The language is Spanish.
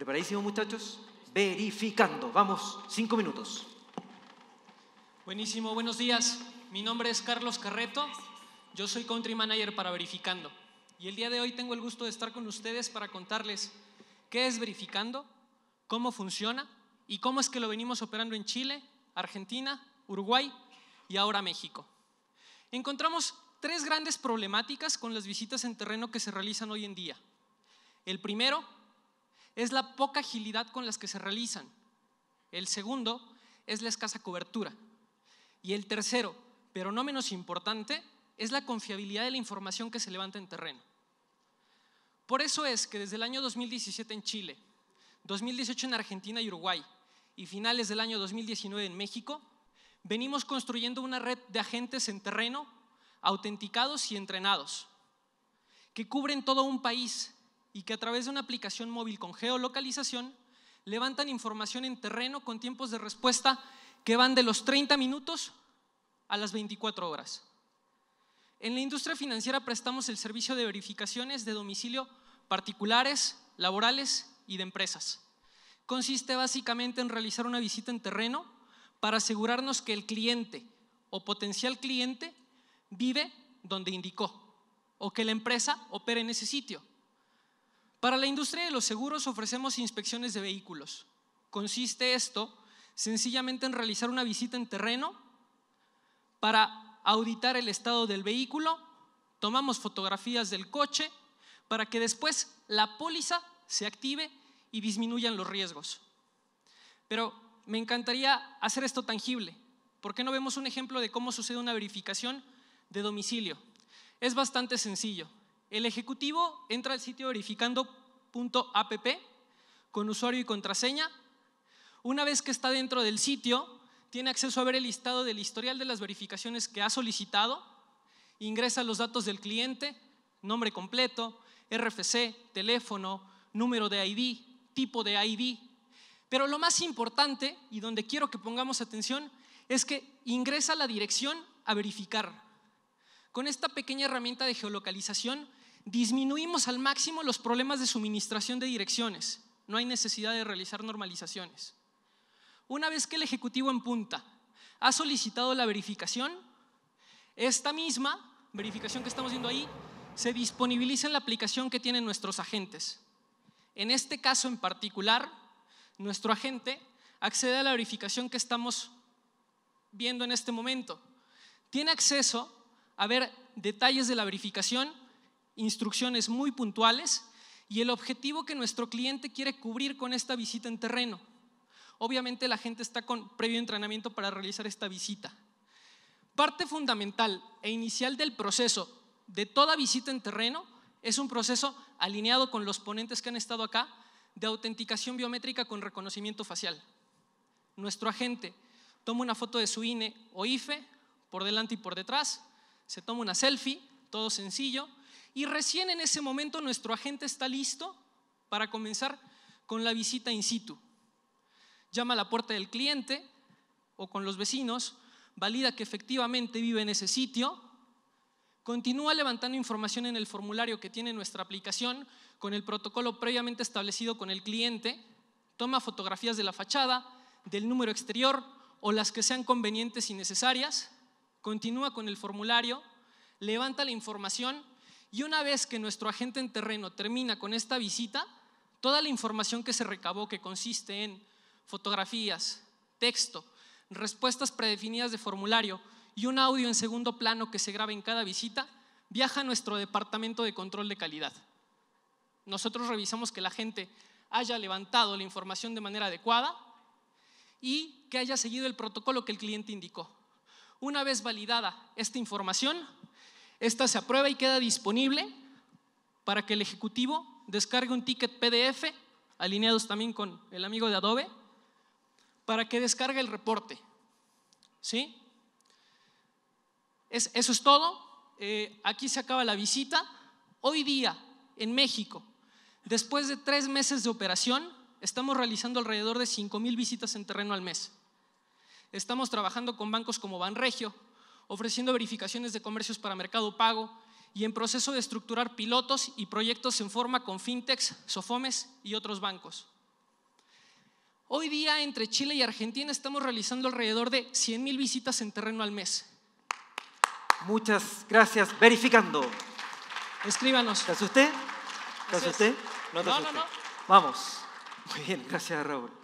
¿Preparadísimos muchachos? Verificando. Vamos, cinco minutos. Buenísimo, buenos días. Mi nombre es Carlos Carreto. Yo soy Country Manager para Verificando. Y el día de hoy tengo el gusto de estar con ustedes para contarles qué es Verificando, cómo funciona y cómo es que lo venimos operando en Chile, Argentina, Uruguay y ahora México. Encontramos tres grandes problemáticas con las visitas en terreno que se realizan hoy en día. El primero es la poca agilidad con las que se realizan. El segundo es la escasa cobertura. Y el tercero, pero no menos importante, es la confiabilidad de la información que se levanta en terreno. Por eso es que desde el año 2017 en Chile, 2018 en Argentina y Uruguay y finales del año 2019 en México, venimos construyendo una red de agentes en terreno, autenticados y entrenados, que cubren todo un país y que a través de una aplicación móvil con geolocalización levantan información en terreno con tiempos de respuesta que van de los 30 minutos a las 24 horas. En la industria financiera prestamos el servicio de verificaciones de domicilio particulares, laborales y de empresas. Consiste básicamente en realizar una visita en terreno para asegurarnos que el cliente o potencial cliente vive donde indicó o que la empresa opere en ese sitio. Para la industria de los seguros ofrecemos inspecciones de vehículos. Consiste esto sencillamente en realizar una visita en terreno para auditar el estado del vehículo, tomamos fotografías del coche para que después la póliza se active y disminuyan los riesgos. Pero me encantaría hacer esto tangible. ¿Por qué no vemos un ejemplo de cómo sucede una verificación de domicilio? Es bastante sencillo. El ejecutivo entra al sitio verificando.app con usuario y contraseña. Una vez que está dentro del sitio, tiene acceso a ver el listado del historial de las verificaciones que ha solicitado, ingresa los datos del cliente, nombre completo, RFC, teléfono, número de ID, tipo de ID. Pero lo más importante, y donde quiero que pongamos atención, es que ingresa la dirección a verificar. Con esta pequeña herramienta de geolocalización disminuimos al máximo los problemas de suministración de direcciones. No hay necesidad de realizar normalizaciones. Una vez que el Ejecutivo en punta ha solicitado la verificación, esta misma verificación que estamos viendo ahí se disponibiliza en la aplicación que tienen nuestros agentes. En este caso en particular, nuestro agente accede a la verificación que estamos viendo en este momento. Tiene acceso a ver detalles de la verificación instrucciones muy puntuales y el objetivo que nuestro cliente quiere cubrir con esta visita en terreno. Obviamente la gente está con previo entrenamiento para realizar esta visita. Parte fundamental e inicial del proceso de toda visita en terreno es un proceso alineado con los ponentes que han estado acá de autenticación biométrica con reconocimiento facial. Nuestro agente toma una foto de su INE o IFE por delante y por detrás, se toma una selfie, todo sencillo, y recién en ese momento nuestro agente está listo para comenzar con la visita in situ. Llama a la puerta del cliente o con los vecinos, valida que efectivamente vive en ese sitio, continúa levantando información en el formulario que tiene nuestra aplicación con el protocolo previamente establecido con el cliente, toma fotografías de la fachada, del número exterior o las que sean convenientes y necesarias, continúa con el formulario, levanta la información y una vez que nuestro agente en terreno termina con esta visita, toda la información que se recabó, que consiste en fotografías, texto, respuestas predefinidas de formulario y un audio en segundo plano que se graba en cada visita, viaja a nuestro departamento de control de calidad. Nosotros revisamos que la gente haya levantado la información de manera adecuada y que haya seguido el protocolo que el cliente indicó. Una vez validada esta información, esta se aprueba y queda disponible para que el ejecutivo descargue un ticket PDF, alineados también con el amigo de Adobe, para que descargue el reporte. ¿Sí? eso es todo. Eh, aquí se acaba la visita. Hoy día, en México, después de tres meses de operación, estamos realizando alrededor de 5.000 visitas en terreno al mes. Estamos trabajando con bancos como Banregio, ofreciendo verificaciones de comercios para mercado pago y en proceso de estructurar pilotos y proyectos en forma con fintechs, sofomes y otros bancos. Hoy día entre Chile y Argentina estamos realizando alrededor de 100.000 visitas en terreno al mes. Muchas gracias. Verificando. Escríbanos. ¿Te usted? ¿Te usted? no, no, no. Vamos. Muy bien, gracias Raúl.